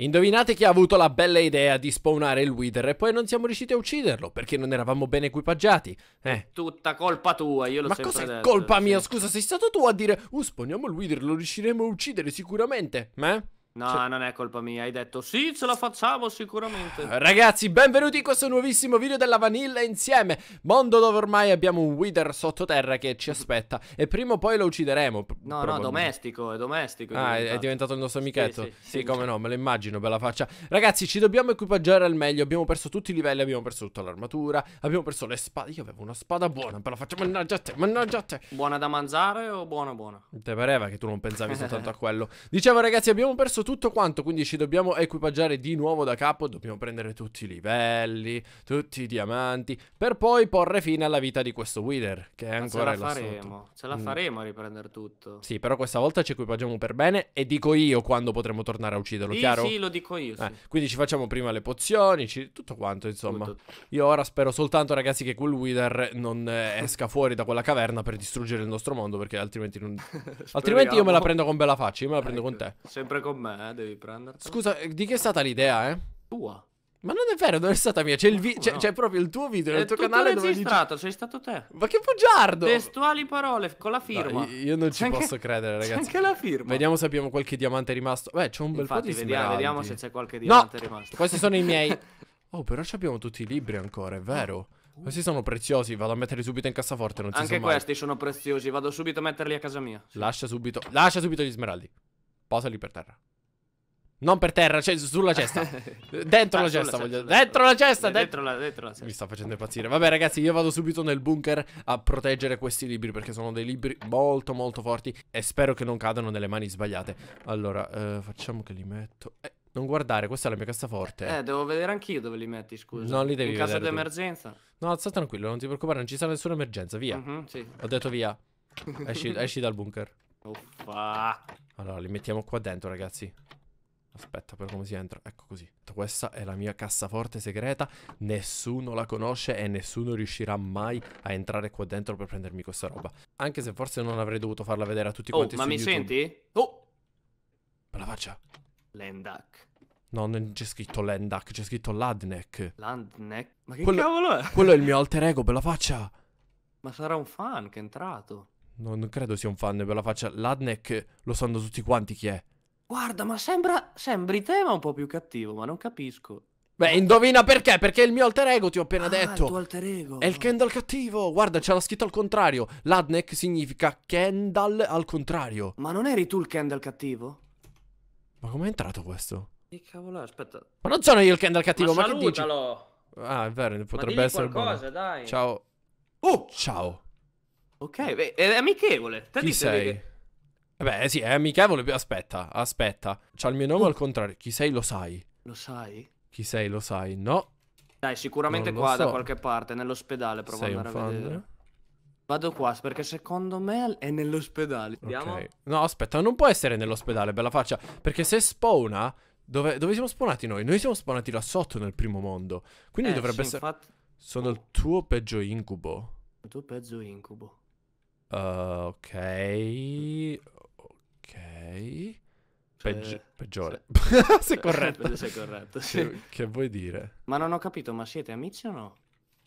Indovinate chi ha avuto la bella idea di spawnare il Wither e poi non siamo riusciti a ucciderlo perché non eravamo ben equipaggiati. Eh. Tutta colpa tua, io lo so. Ma cos'è detto, colpa mia? Sì. Scusa, sei stato tu a dire, oh, spawniamo il Wither, lo riusciremo a uccidere sicuramente. Ma? Eh? No, cioè... non è colpa mia, hai detto sì, ce la facciamo sicuramente Ragazzi, benvenuti in questo nuovissimo video della Vanilla insieme Mondo dove ormai abbiamo un Wither sottoterra che ci aspetta E prima o poi lo uccideremo No, no, domestico, è domestico Ah, è diventato, è diventato il nostro amichetto Sì, sì, sì come no, me lo immagino, bella faccia Ragazzi, ci dobbiamo equipaggiare al meglio Abbiamo perso tutti i livelli, abbiamo perso tutta l'armatura Abbiamo perso le spade, io avevo una spada buona Bella faccia, mannaggia a te, mannaggia a te Buona da mangiare o buona buona? Te pareva che tu non pensavi soltanto a quello Dicevo ragazzi, abbiamo perso tutto quanto, quindi ci dobbiamo equipaggiare di nuovo da capo, dobbiamo prendere tutti i livelli, tutti i diamanti, per poi porre fine alla vita di questo Wither, che è ancora là sotto. Ce la faremo, ce la mm. faremo a riprendere tutto. Sì, però questa volta ci equipaggiamo per bene e dico io quando potremo tornare a ucciderlo, sì, chiaro? Sì, lo dico io, sì. eh, Quindi ci facciamo prima le pozioni, ci... tutto quanto, insomma. Tutto. Io ora spero soltanto, ragazzi, che quel Wither non eh, esca fuori da quella caverna per distruggere il nostro mondo, perché altrimenti non... altrimenti io me la prendo con bella faccia, io me la prendo ecco. con te. Sempre con me me, eh, devi prendere. Scusa, eh, di chi è stata l'idea, eh? Tua. Ma non è vero, non è stata mia. C'è, il vi- c'è, c'è proprio il tuo video nel tuo canale dove dici... sei stato te. Ma che bugiardo! Testuali parole con la firma. No, io non ci anche, posso credere, ragazzi. anche la firma. Vediamo se abbiamo qualche diamante rimasto. Beh, c'è un bel Infatti, po' di vediamo, vediamo se c'è qualche diamante no! rimasto. Questi sono i miei. Oh, però abbiamo tutti i libri ancora, è vero. Questi sono preziosi, vado a metterli subito in cassaforte, non si Anche questi sono preziosi, vado subito a metterli a casa mia. Lascia subito, lascia subito gli smeraldi. Posali per terra. Non per terra, cioè ah, sulla cesta. dentro, la cesta voglio... Eh, dire. dentro la cesta, dentro la cesta. Mi sta facendo impazzire. Vabbè, ragazzi, io vado subito nel bunker a proteggere questi libri perché sono dei libri molto molto forti e spero che non cadano nelle mani sbagliate. Allora, eh, facciamo che li metto. Eh, non guardare, questa è la mia cassaforte. Eh, devo vedere anch'io dove li metti, scusa. Non li devi In In caso di emergenza. No, sta tranquillo, non ti preoccupare, non ci sarà nessuna emergenza, via. Mm -hmm, sì. Ho detto via. Esci, esci dal bunker. Oh, Uffa. Allora, li mettiamo qua dentro, ragazzi. Aspetta, però come si entra? Ecco così. Questa è la mia cassaforte segreta. Nessuno la conosce e nessuno riuscirà mai a entrare qua dentro per prendermi questa roba. Anche se forse non avrei dovuto farla vedere a tutti oh, quanti ma mi senti? Oh! Per oh! la faccia. Lendak. No, non c'è scritto Lendak, c'è scritto Ladnek. Ladnek? Ma che quello, cavolo è? Quello è il mio alter ego, per la faccia. Ma sarà un fan che è entrato. No, non credo sia un fan, per la faccia. Ladnek lo sanno tutti quanti chi è. Guarda, ma sembra... sembri te, ma un po' più cattivo, ma non capisco. Beh, indovina perché? Perché è il mio alter ego, ti ho appena ah, detto. il tuo alter ego. È il Kendall cattivo. Guarda, c'era scritto al contrario. Ladnek significa Kendall al contrario. Ma non eri tu il Kendall cattivo? Ma com'è entrato questo? Che cavolo, aspetta. Ma non sono io il Kendall cattivo, ma, ma che dici? Ah, è vero, potrebbe essere qualcosa, buono. dai. Ciao. Oh, ciao. Ok, beh, è amichevole. Te Chi sei? Che... Eh beh, sì, è amichevole. Aspetta, aspetta. C'ha il mio nome oh. al contrario. Chi sei lo sai. Lo sai? Chi sei lo sai? No. Dai, sicuramente qua so. da qualche parte, nell'ospedale, provo sei andare a vedere. Vado qua, perché secondo me è nell'ospedale. Okay. No, aspetta, non può essere nell'ospedale, bella faccia. Perché se spawna... Dove, dove, siamo spawnati noi? Noi siamo spawnati là sotto nel primo mondo. Quindi eh, dovrebbe sì, essere... Infatti... Sono oh. il tuo peggio incubo. Il tuo peggio incubo. Uh, ok. Ok. Cioè, Peggi- peggiore. Se, se corretto. Se corretto, sì. Che, vuoi dire? Ma non ho capito, ma siete amici o no?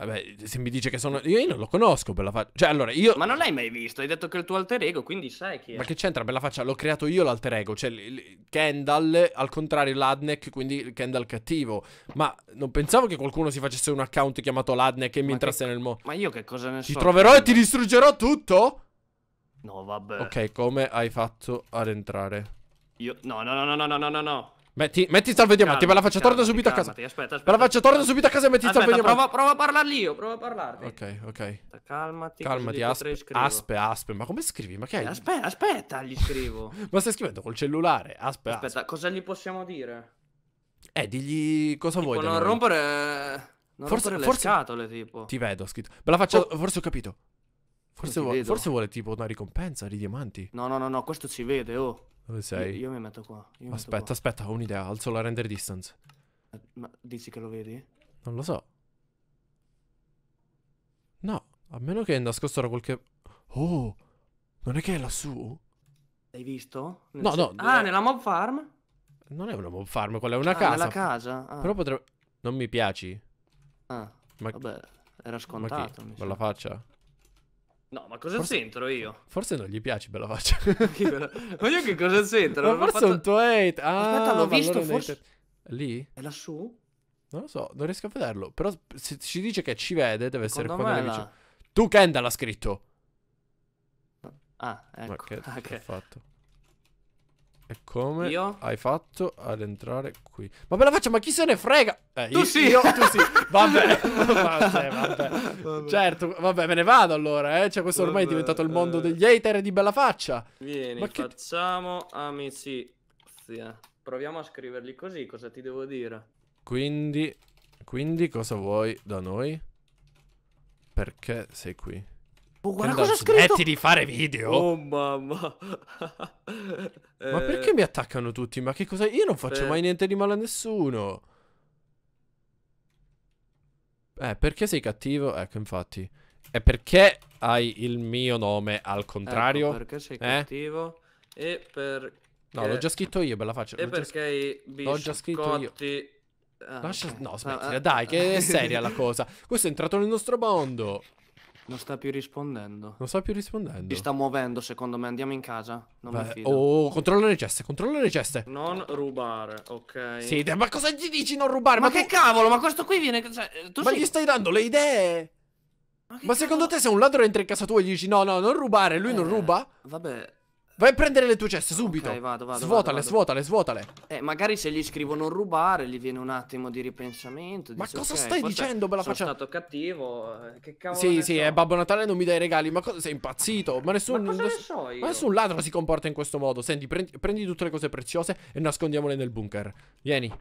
Vabbè, se mi dice che sono... Io, io non lo conosco, bella faccia. Cioè, allora, io... Ma non l'hai mai visto, hai detto che è il tuo alter ego, quindi sai chi è. Ma che c'entra, bella faccia? L'ho creato io l'alter ego. Cioè, l- l- Kendall, al contrario, Ladnek, quindi Kendall cattivo. Ma non pensavo che qualcuno si facesse un account chiamato Ladnek e mi entrasse che... nel mondo. Ma io che cosa ne so? Ti troverò quindi... e ti cioè, distruggerò tutto? No, vabbè. Ok, come hai fatto ad entrare? Io... No, no, no, no, no, no, no, no. Metti, metti salve diamanti, me la faccio torna subito a casa. Aspetta, aspetta. Me la faccia torna subito a casa e metti aspetta, salve diamanti. Prova, prova a parlarli io, prova a parlarti. Ok, ok. Calmati, calmati. Aspe, aspe, aspe. Ma come scrivi? Ma che hai? Aspetta, aspetta, gli scrivo. Ma stai scrivendo col cellulare? Aspe, aspetta, aspe. cosa gli possiamo dire? Eh, digli cosa tipo, vuoi. Non rompere. Non forse, rompere forse... le scatole, tipo. Ti vedo, scritto. Me la faccio, Oh. Forse ho capito. Forse, vu- forse, vuole tipo una ricompensa di diamanti. No, no, no, no, questo ci vede, oh. Dove sei? Io, io mi metto qua. Mi aspetta, metto qua. aspetta, ho un'idea. Alzo la render distance. Ma dici che lo vedi? Non lo so. No, a meno che è nascosto da qualche... Oh, non è che è lassù? L'hai visto? Nel no, no. Ah, nella mob farm? Non è una mob farm, quella è una ah, casa. Nella casa. Ah. Però potrebbe... Non mi piaci? Ah, Ma... vabbè, era scontato. Ma chi? Con la faccia? No, ma cosa forse, c'entro io? Forse non gli piace bella faccia. ma io che cosa c'entro? Ma non forse è fatto... un tuo hate. Ah, Aspetta, l'ho visto allora forse... Lì? È lassù? Non lo so, non riesco a vederlo. Però se ci dice che ci vede, deve essere Secondo qua nella... Tu Kendall ha scritto. Ah, ecco. Ma che, ecco. okay. che fatto? E come io? hai fatto ad entrare qui? Ma bella faccia, ma chi se ne frega? Eh, tu io, sì! Io, tu sì. Vabbè, vabbè, vabbè. vabbè, Certo, vabbè, me ne vado allora, eh. Cioè, questo ormai è diventato il mondo eh. degli hater di bella faccia. Vieni, ma facciamo amicizia. Proviamo a scriverli così, cosa ti devo dire? Quindi, quindi cosa vuoi da noi? Perché sei qui? Oh, guarda Quando cosa ho scritto! Smetti di fare video! Oh, mamma! eh... Ma perché mi attaccano tutti? Ma che cosa... Io non faccio eh... mai niente di male a nessuno! Eh, perché sei cattivo? Ecco, infatti. È perché hai il mio nome al contrario? Ecco, perché sei eh? cattivo? Eh? E per... No, l'ho già scritto io, bella faccia. E perché i biscotti... L'ho già scritto io. Ah, Lascia... No, smettila, ah, dai, che è ah, ah. seria la cosa. Questo è entrato nel nostro mondo. Non sta più rispondendo. Non sta più rispondendo. Si sta muovendo, secondo me. Andiamo in casa. Non Beh, mi fido. Oh, controlla le ceste, controlla le ceste. Non rubare, ok. Sì, ma cosa gli dici non rubare? Ma, ma che tu... cavolo, ma questo qui viene... Cioè, ma sei... gli stai dando le idee? Ma, ma secondo te se un ladro entra in casa tua e gli dici no, no, non rubare, lui eh, non ruba? Vabbè, Vai a prendere le tue ceste subito. Ok, vado, vado. Svuotale, vado, svuotale, svuotale. Eh, magari se gli scrivo non rubare, gli viene un attimo di ripensamento. Dice, ma cosa okay, stai dicendo, bella faccia? Sono stato cattivo. Eh, che cavolo. Sì, sì, so? è eh, Babbo Natale, non mi dai regali. Ma cosa sei impazzito? Ma nessun, ma so ma nessun ladro si comporta in questo modo. Senti, prendi, prendi tutte le cose preziose e nascondiamole nel bunker. Vieni.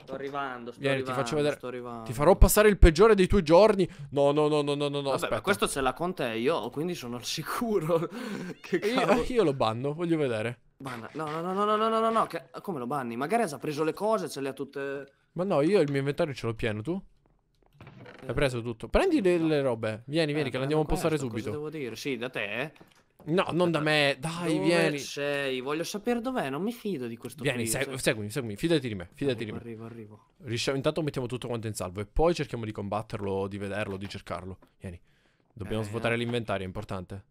Sto arrivando, sto Vieni, arrivando, ti faccio vedere. Sto arrivando. Ti farò passare il peggiore dei tuoi giorni. No, no, no, no, no, no, Vabbè, aspetta. questo ce l'ha con te io, quindi sono sicuro che cavolo... io, io lo banno, voglio vedere. No, no, no, no, no, no, no, no, no. Che... come lo banni? Magari ha preso le cose, ce le ha tutte... Ma no, io il mio inventario ce l'ho pieno, tu? Hai preso tutto. Prendi le, le robe. Vieni, eh, vieni, che le andiamo a postare subito. Cosa devo dire? Sì, da te. No, non da me, dai, dove vieni. sei? Voglio sapere dov'è, non mi fido di questo Vieni, periodo, seguimi, seguimi, fidati di me, fidati di me. Arrivo, arrivo. Riusciamo, intanto mettiamo tutto quanto in salvo e poi cerchiamo di combatterlo, di vederlo, di cercarlo. Vieni. Dobbiamo Eh. svuotare l'inventario, è importante.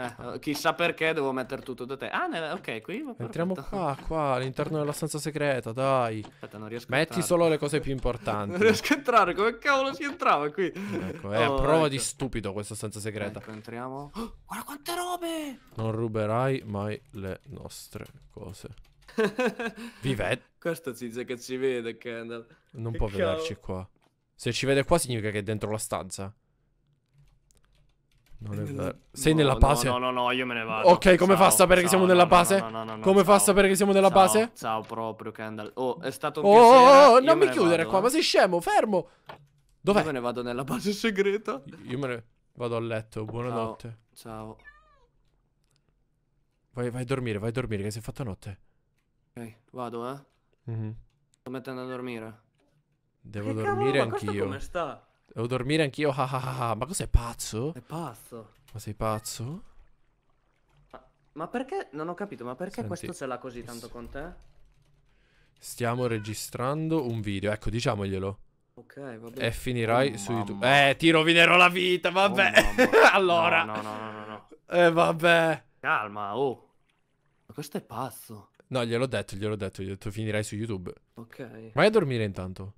Eh, eh, chissà perché devo mettere tutto da te. Ah, ne... ok, qui va Entriamo qua, qua, all'interno della stanza segreta, dai. Aspetta, non riesco Metti a Metti solo le cose più importanti. non riesco a entrare, come cavolo si entrava qui? Ecco, è eh, oh, prova ecco. di stupido questa stanza segreta. Ecco, entriamo. Oh, guarda quante robe! Non ruberai mai le nostre cose. Vivet. Questa zizza che ci vede, Kendall. Non che può cavolo. vederci qua. Se ci vede qua significa che è dentro la stanza. Non è eh, vero. Sei boh, no, nella base? No, no, no, io me ne vado. Ok, come ciao, fa a sapere ciao, che siamo nella base? No, no, no, no come ciao. fa a sapere che siamo nella base? Ciao proprio, Kendall. Oh, è stato un oh, piacere. Oh, oh, oh, non mi chiudere vado. qua, eh. ma sei scemo, fermo. Dov'è? Io me ne vado nella base segreta. Io me ne vado a letto, buonanotte. Ciao. Vai, vai a dormire, vai a dormire, che si è fatta notte. Ok, vado, eh. Mm -hmm. Sto mettendo a dormire. Devo che dormire anch'io. Ma come sta? Devo dormire anch'io. Ah, ah, ah, ah, ma cos'è pazzo? È pazzo. Ma sei pazzo? Ma, ma perché? Non ho capito, ma perché Senti, questo ce l'ha così tanto con te? Stiamo registrando un video. Ecco, diciamoglielo. Ok, va bene. E finirai oh, su mamma. YouTube. Eh, ti rovinerò la vita, oh, vabbè. Oh, allora. No, no, no, no, no. Eh, vabbè. Calma, oh. Ma questo è pazzo. No, gliel'ho detto, gliel'ho detto, gliel'ho detto, finirai su YouTube. Ok. Vai a dormire intanto.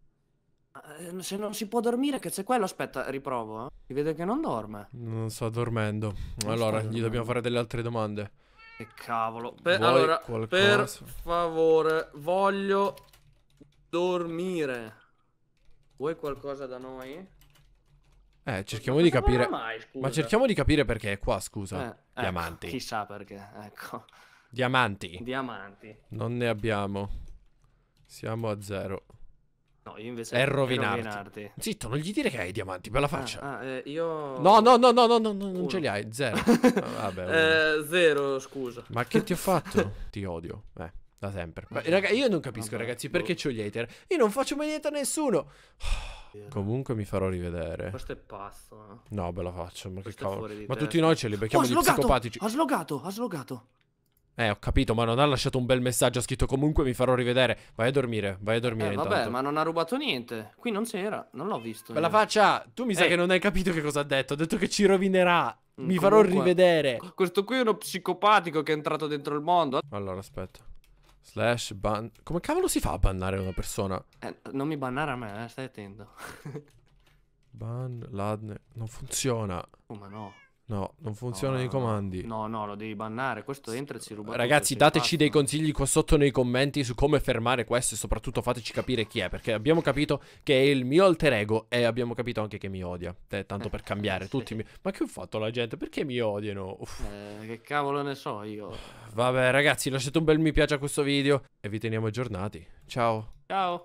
Eh, se non si può dormire, che c'è quello? Aspetta, riprovo. Eh. Si vede che non dorme. Non sto dormendo. Non allora, sto dormendo. gli dobbiamo fare delle altre domande. Che cavolo. Per, allora, qualcosa? per favore, voglio dormire. Vuoi qualcosa da noi? Eh, cerchiamo di capire. Mai, ma cerchiamo di capire perché è qua, scusa. Eh, ecco, Diamanti. Ecco, chissà perché, ecco. Diamanti. Diamanti. Non ne abbiamo. Siamo a zero. No, io invece è rovinarti. rovinarti. Zitto, non gli dire che hai i diamanti per la ah, faccia. Ah, ah, eh, io No, no, no, no, no, no non ce li hai, zero. Vabbè, eh, zero, scusa. Ma che ti ho fatto? ti odio. Eh da sempre. Ma, raga, io non capisco, Vabbè, ragazzi, boh. perché boh. c'ho gli hater. Io non faccio mai niente a nessuno. comunque mi farò rivedere. Questo è pazzo. Eh. No, no bella faccia. Ma, ma tutti noi ce li becchiamo oh, slogato, psicopatici. Ha slogato, ha slogato. Eh, ho capito, ma non ha lasciato un bel messaggio. Ha scritto comunque mi farò rivedere. Vai a dormire, vai a dormire. Eh, vabbè, ma non ha rubato niente. Qui non c'era, non l'ho visto. Bella io. faccia, tu mi sa Ehi. che non hai capito che cosa ha detto. Ha detto che ci rovinerà. Mm, mi comunque, farò rivedere. Questo qui è uno psicopatico che è entrato dentro il mondo. Allora, aspetta. Slash ban. Come cavolo si fa a bannare una persona? Eh, non mi bannare a me, eh, stai attento. ban, ladne. Non funziona. Oh, ma no. No, non funzionano no, i comandi. No, no, lo devi bannare. Questo entra e ci ruba. Ragazzi, dateci fatto. dei consigli qua sotto nei commenti su come fermare questo e soprattutto fateci capire chi è. Perché abbiamo capito che è il mio alter ego e abbiamo capito anche che mi odia. Eh, tanto per eh, cambiare, tutti mi... Ma che ho fatto la gente? Perché mi odiano? Eh, che cavolo ne so io. Vabbè, ragazzi, lasciate un bel mi piace a questo video e vi teniamo aggiornati. Ciao. Ciao.